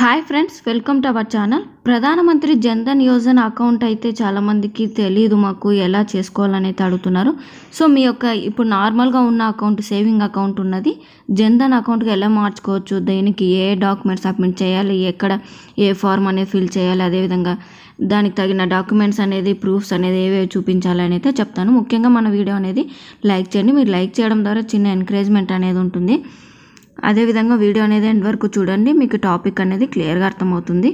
hi friends welcome to our channel Pradhan Mantri Jan Dhan Yojana account అయితే చాలామందికి తెలియదు మాకు ఎలా చేసుకోవాలని అడుగుతున్నారు సో మీ యొక్క ఇప్పుడు నార్మల్గా ఉన్న అకౌంట్ సేవింగ్ అకౌంట్ ఉన్నది జన్ధన్ అకౌంట్కి ఎలా మార్చుకోవచ్చు దేనికి ఏ డాక్యుమెంట్స్ సబ్మిట్ చేయాలి ఎక్కడ ఏ ఫార్మ్ అనేది ఫిల్ చేయాలి అదేవిధంగా దానికి తగిన డాక్యుమెంట్స్ అనేది ప్రూఫ్స్ అనేది ఏవేవి చూపించాలి అని అయితే చెప్తాను ముఖ్యంగా మన వీడియో అనేది లైక్ చేయండి మీరు లైక్ చేయడం ద్వారా చిన్న ఎంకరేజ్మెంట్ అనేది ఉంటుంది అదేవిధంగా వీడియో అనేది ఎండ్ వరకు చూడండి మీకు టాపిక్ అనేది క్లియర్గా అర్థమవుతుంది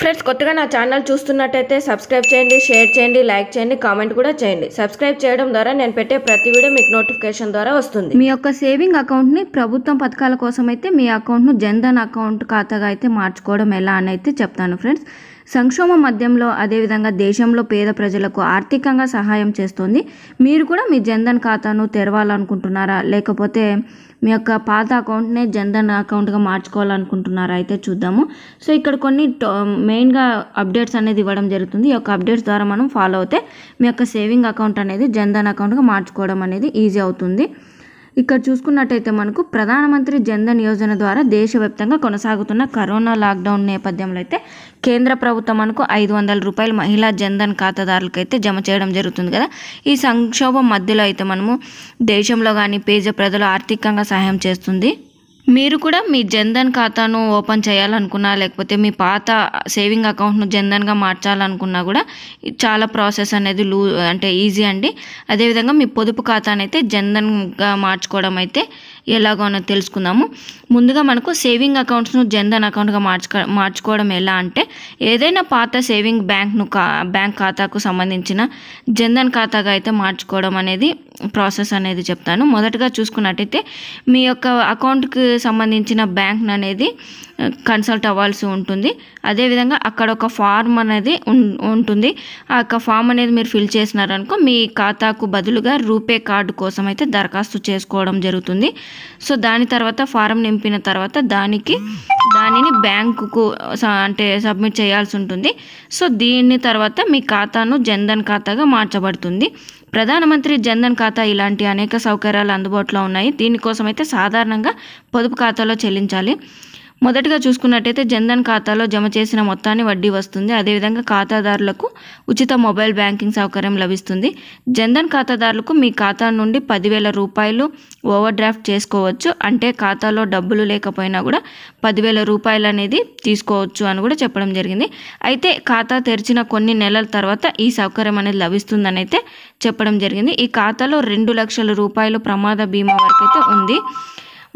ఫ్రెండ్స్ కొత్తగా నా ఛానల్ చూస్తున్నట్టయితే సబ్స్క్రైబ్ చేయండి షేర్ చేయండి లైక్ చేయండి కామెంట్ కూడా చేయండి సబ్స్క్రైబ్ చేయడం ద్వారా నేను పెట్టే ప్రతి వీడియో మీకు నోటిఫికేషన్ ద్వారా వస్తుంది మీ యొక్క సేవింగ్ అకౌంట్ని ప్రభుత్వం పథకాల కోసం అయితే మీ అకౌంట్ను జన్ధన్ అకౌంట్ ఖాతాగా అయితే మార్చుకోవడం ఎలా అని అయితే చెప్తాను ఫ్రెండ్స్ సంక్షోభ మధ్యంలో అదేవిధంగా దేశంలో పేద ప్రజలకు ఆర్థికంగా సహాయం చేస్తుంది మీరు కూడా మీ జన్ధన్ ఖాతాను తెరవాలనుకుంటున్నారా లేకపోతే మీ యొక్క పాత అకౌంట్నే జన్ధన్ అకౌంట్గా మార్చుకోవాలనుకుంటున్నారా అయితే చూద్దాము సో ఇక్కడ కొన్ని మెయిన్గా అప్డేట్స్ అనేది ఇవ్వడం జరుగుతుంది ఈ యొక్క అప్డేట్స్ ద్వారా మనం ఫాలో అవుతే మీ యొక్క సేవింగ్ అకౌంట్ అనేది జన్ధన్ అకౌంట్గా మార్చుకోవడం అనేది ఈజీ అవుతుంది ఇక్కడ చూసుకున్నట్టయితే మనకు ప్రధానమంత్రి జన్ధన్ యోజన ద్వారా దేశవ్యాప్తంగా కొనసాగుతున్న కరోనా లాక్డౌన్ నేపథ్యంలో అయితే కేంద్ర ప్రభుత్వం మనకు ఐదు వందల రూపాయలు మహిళా జన్ధన్ ఖాతాదారులకైతే జమ చేయడం జరుగుతుంది కదా ఈ సంక్షోభం మధ్యలో అయితే మనము దేశంలో కానీ పేద ప్రజలు ఆర్థికంగా సహాయం చేస్తుంది మీరు కూడా మీ జన్ధన్ ఖాతాను ఓపెన్ చేయాలనుకున్నా లేకపోతే మీ పాత సేవింగ్ అకౌంట్ను జన్ధన్గా మార్చాలనుకున్నా కూడా చాలా ప్రాసెస్ అనేది లూ అంటే ఈజీ అండి అదేవిధంగా మీ పొదుపు ఖాతానైతే జన్ధన్గా మార్చుకోవడం అయితే ఎలాగోనో తెలుసుకుందాము ముందుగా మనకు సేవింగ్ అకౌంట్స్ను జన్ధన్ అకౌంట్గా మార్చుకో మార్చుకోవడం ఎలా అంటే ఏదైనా పాత సేవింగ్ బ్యాంక్ను కా బ్యాంక్ ఖాతాకు సంబంధించిన జన్ధన్ ఖాతాగా అయితే మార్చుకోవడం అనేది ప్రాసెస్ అనేది చెప్తాను మొదటగా చూసుకున్నట్టయితే మీ యొక్క అకౌంట్కి సంబంధించిన బ్యాంక్ను అనేది కన్సల్ట్ అవ్వాల్సి ఉంటుంది అదేవిధంగా అక్కడ ఒక ఫార్మ్ అనేది ఉంటుంది ఆ యొక్క ఫామ్ అనేది మీరు ఫిల్ చేసినారనుకో మీ ఖాతాకు బదులుగా రూపే కార్డు కోసం అయితే దరఖాస్తు చేసుకోవడం జరుగుతుంది సో దాని తర్వాత ఫారం నింపిన తర్వాత దానికి దానిని బ్యాంకుకు అంటే సబ్మిట్ చేయాల్సి ఉంటుంది సో దీని తర్వాత మీ ఖాతాను జన్ధన్ ఖాతాగా మార్చబడుతుంది ప్రధానమంత్రి జన్ధన్ ఖాతా ఇలాంటి అనేక సౌకర్యాలు అందుబాటులో ఉన్నాయి దీనికోసమైతే సాధారణంగా పొదుపు ఖాతాలో చెల్లించాలి మొదటగా చూసుకున్నట్టయితే జన్ధన్ ఖాతాలో జమ చేసిన మొత్తాన్ని వడ్డీ వస్తుంది అదేవిధంగా ఖాతాదారులకు ఉచిత మొబైల్ బ్యాంకింగ్ సౌకర్యం లభిస్తుంది జన్ధన్ ఖాతాదారులకు మీ ఖాతా నుండి పదివేల రూపాయలు ఓవర్ డ్రాఫ్ట్ చేసుకోవచ్చు అంటే ఖాతాలో డబ్బులు లేకపోయినా కూడా పదివేల రూపాయలు అనేది తీసుకోవచ్చు అని కూడా చెప్పడం జరిగింది అయితే ఖాతా తెరిచిన కొన్ని నెలల తర్వాత ఈ సౌకర్యం అనేది లభిస్తుందని అయితే చెప్పడం జరిగింది ఈ ఖాతాలో రెండు లక్షల రూపాయలు ప్రమాద బీమా వరకు అయితే ఉంది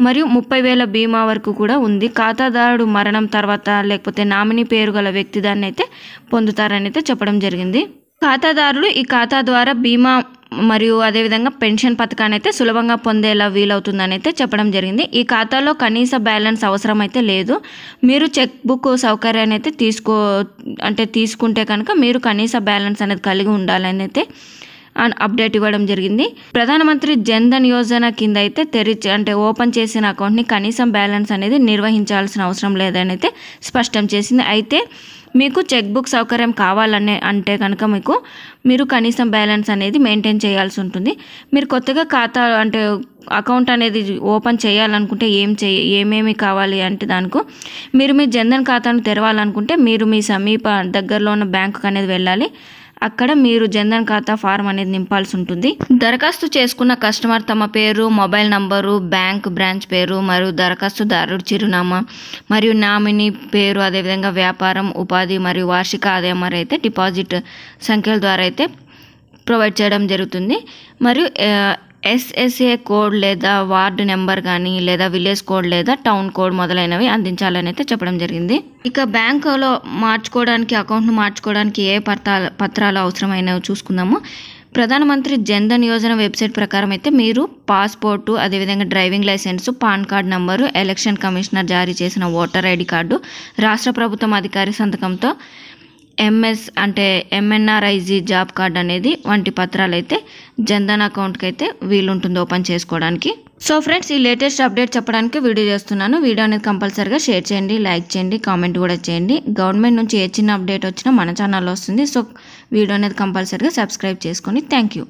మరియు ముప్పై వేల బీమా వరకు కూడా ఉంది ఖాతాదారుడు మరణం తర్వాత లేకపోతే నామినీ పేరు గల వ్యక్తి దాన్ని అయితే పొందుతారని అయితే చెప్పడం జరిగింది ఖాతాదారులు ఈ ఖాతా ద్వారా బీమా మరియు అదేవిధంగా పెన్షన్ పథకాన్ని అయితే సులభంగా పొందేలా వీలవుతుందని అయితే చెప్పడం జరిగింది ఈ ఖాతాలో కనీస బ్యాలెన్స్ అవసరం అయితే లేదు మీరు చెక్ బుక్ సౌకర్యాన్ని అయితే తీసుకో అంటే తీసుకుంటే కనుక మీరు కనీస బ్యాలెన్స్ అనేది కలిగి ఉండాలని అయితే అప్డేట్ ఇవ్వడం జరిగింది ప్రధానమంత్రి జన్ధన్ యోజన కింద అయితే తెరిచి అంటే ఓపెన్ చేసిన అకౌంట్ని కనీసం బ్యాలెన్స్ అనేది నిర్వహించాల్సిన అవసరం లేదని అయితే స్పష్టం చేసింది అయితే మీకు చెక్ బుక్ సౌకర్యం కావాలనే అంటే కనుక మీకు మీరు కనీసం బ్యాలెన్స్ అనేది మెయింటైన్ చేయాల్సి ఉంటుంది మీరు కొత్తగా ఖాతా అంటే అకౌంట్ అనేది ఓపెన్ చేయాలనుకుంటే ఏం చేయ ఏమేమి కావాలి అంటే దానికి మీరు మీ జన్ధన్ ఖాతాను తెరవాలనుకుంటే మీరు మీ సమీప దగ్గరలో ఉన్న బ్యాంకుకు అనేది వెళ్ళాలి అక్కడ మీరు జన్ధన్ ఖాతా ఫారం అనేది నింపాల్సి ఉంటుంది దరఖాస్తు చేసుకున్న కస్టమర్ తమ పేరు మొబైల్ నంబరు బ్యాంక్ బ్రాంచ్ పేరు మరియు దరఖాస్తుదారుడు చిరునామా మరియు నామినీ పేరు అదేవిధంగా వ్యాపారం ఉపాధి మరియు వార్షిక ఆదాయం మరి అయితే డిపాజిట్ సంఖ్యల ద్వారా అయితే ప్రొవైడ్ చేయడం జరుగుతుంది మరియు ఎస్ఎస్ఏ కోడ్ లేదా వార్డు నెంబర్ కానీ లేదా విలేజ్ కోడ్ లేదా టౌన్ కోడ్ మొదలైనవి అందించాలని అయితే చెప్పడం జరిగింది ఇక బ్యాంకులో మార్చుకోవడానికి అకౌంట్ను మార్చుకోవడానికి ఏ పత్రాలు పత్రాలు అవసరమైనవి చూసుకుందాము ప్రధానమంత్రి జన్ధన్ యోజన వెబ్సైట్ ప్రకారం అయితే మీరు పాస్పోర్టు అదేవిధంగా driving licence PAN card number election commissioner జారీ చేసిన ఓటర్ ఐడి కార్డు రాష్ట్ర ప్రభుత్వం అధికారి సంతకంతో ఎంఎస్ అంటే ఎంఎన్ఆర్ఐజీ జాబ్ కార్డ్ అనేది వంటి పత్రాలు అయితే జన్ధన్ అకౌంట్కి అయితే వీలుంటుంది ఓపెన్ చేసుకోవడానికి సో ఫ్రెండ్స్ ఈ లేటెస్ట్ అప్డేట్ చెప్పడానికి వీడియో చేస్తున్నాను వీడియో అనేది కంపల్సరిగా షేర్ చేయండి లైక్ చేయండి కామెంట్ కూడా చేయండి గవర్నమెంట్ నుంచి ఏ చిన్న అప్డేట్ వచ్చినా మన ఛానల్లో వస్తుంది సో వీడియో అనేది కంపల్సరిగా సబ్స్క్రైబ్ చేసుకొని థ్యాంక్ యూ